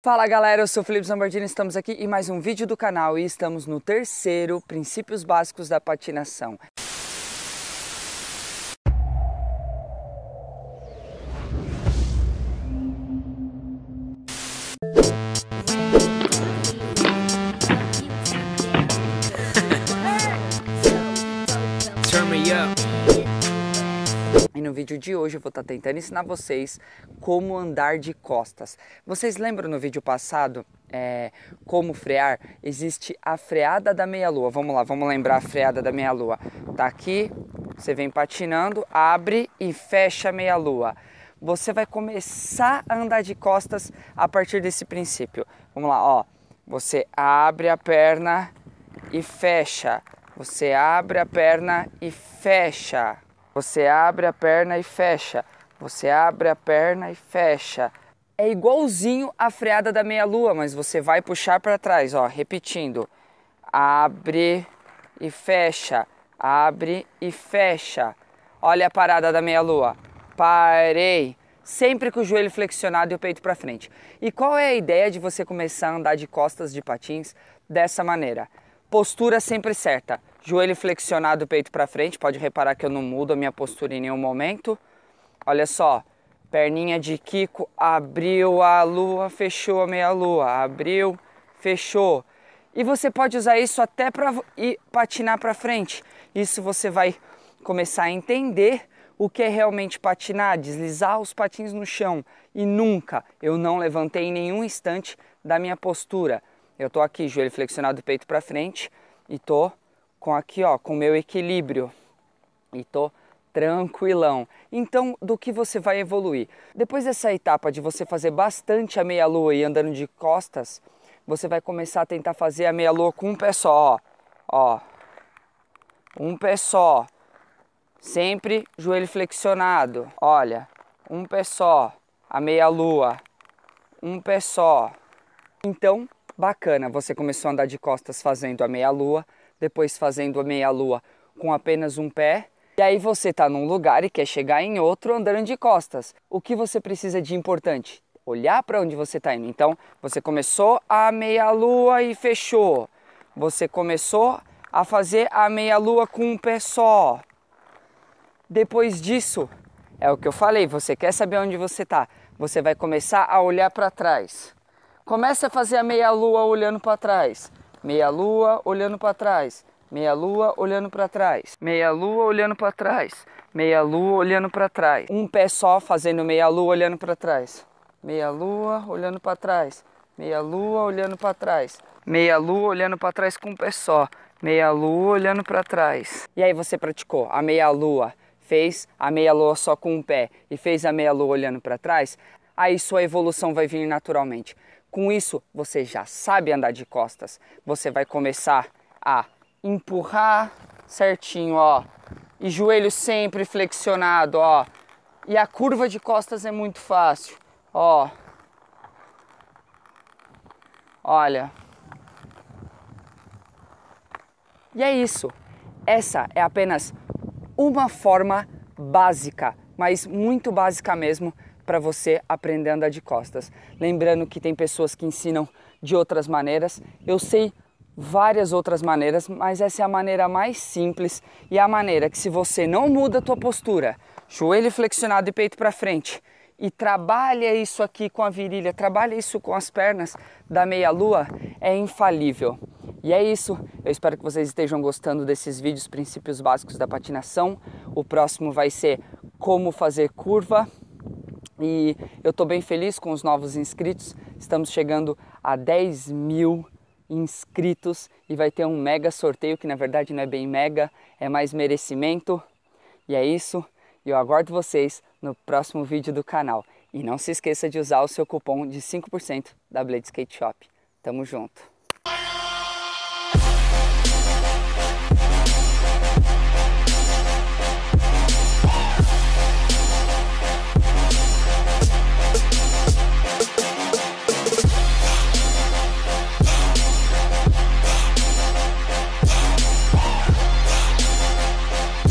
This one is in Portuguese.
Fala galera, eu sou o Felipe Zambardini, estamos aqui em mais um vídeo do canal e estamos no terceiro Princípios Básicos da Patinação. vídeo de hoje eu vou estar tá tentando ensinar vocês como andar de costas. Vocês lembram no vídeo passado é, como frear? Existe a freada da meia-lua. Vamos lá, vamos lembrar a freada da meia-lua. Tá aqui, você vem patinando, abre e fecha a meia-lua. Você vai começar a andar de costas a partir desse princípio. Vamos lá, ó. Você abre a perna e fecha. Você abre a perna e fecha. Você abre a perna e fecha. Você abre a perna e fecha. É igualzinho a freada da meia-lua, mas você vai puxar para trás, ó, repetindo. Abre e fecha. Abre e fecha. Olha a parada da meia-lua. Parei sempre com o joelho flexionado e o peito para frente. E qual é a ideia de você começar a andar de costas de patins dessa maneira? Postura sempre certa. Joelho flexionado, peito para frente. Pode reparar que eu não mudo a minha postura em nenhum momento. Olha só. Perninha de Kiko, abriu a lua, fechou a meia lua, abriu, fechou. E você pode usar isso até para ir patinar para frente. Isso você vai começar a entender o que é realmente patinar, deslizar os patins no chão. E nunca eu não levantei em nenhum instante da minha postura. Eu tô aqui, joelho flexionado, peito para frente e tô com aqui, ó, com meu equilíbrio e tô tranquilão. Então, do que você vai evoluir? Depois dessa etapa de você fazer bastante a meia-lua e andando de costas, você vai começar a tentar fazer a meia-lua com um pé só, ó. Um pé só. Sempre joelho flexionado. Olha, um pé só, a meia-lua. Um pé só. Então, Bacana, você começou a andar de costas fazendo a meia-lua, depois fazendo a meia-lua com apenas um pé, e aí você está num lugar e quer chegar em outro andando de costas. O que você precisa de importante? Olhar para onde você está indo. Então, você começou a meia-lua e fechou. Você começou a fazer a meia-lua com um pé só. Depois disso, é o que eu falei, você quer saber onde você está. Você vai começar a olhar para trás. Comece a fazer a meia lua olhando para trás. Meia lua olhando para trás. Meia lua olhando para trás. Meia lua olhando para trás. Meia lua olhando para trás. Um pé só fazendo meia lua olhando para trás. Meia lua olhando para trás. Meia lua olhando para trás. Meia lua olhando para trás com um pé só. Meia lua olhando para trás. E aí você praticou a meia lua, fez a meia lua só com um pé e fez a meia lua olhando para trás, aí sua evolução vai vir naturalmente. Com isso, você já sabe andar de costas. Você vai começar a empurrar certinho, ó. E joelho sempre flexionado, ó. E a curva de costas é muito fácil, ó. Olha. E é isso. Essa é apenas uma forma básica, mas muito básica mesmo, para você aprender a andar de costas. Lembrando que tem pessoas que ensinam de outras maneiras. Eu sei várias outras maneiras, mas essa é a maneira mais simples e a maneira que se você não muda a tua postura, joelho flexionado e peito para frente, e trabalha isso aqui com a virilha, trabalha isso com as pernas da meia-lua, é infalível. E é isso. Eu espero que vocês estejam gostando desses vídeos princípios básicos da patinação. O próximo vai ser como fazer curva e eu estou bem feliz com os novos inscritos. Estamos chegando a 10 mil inscritos e vai ter um mega sorteio que na verdade não é bem mega, é mais merecimento. E é isso. Eu aguardo vocês no próximo vídeo do canal. E não se esqueça de usar o seu cupom de 5% da Blade Skate Shop. Tamo junto!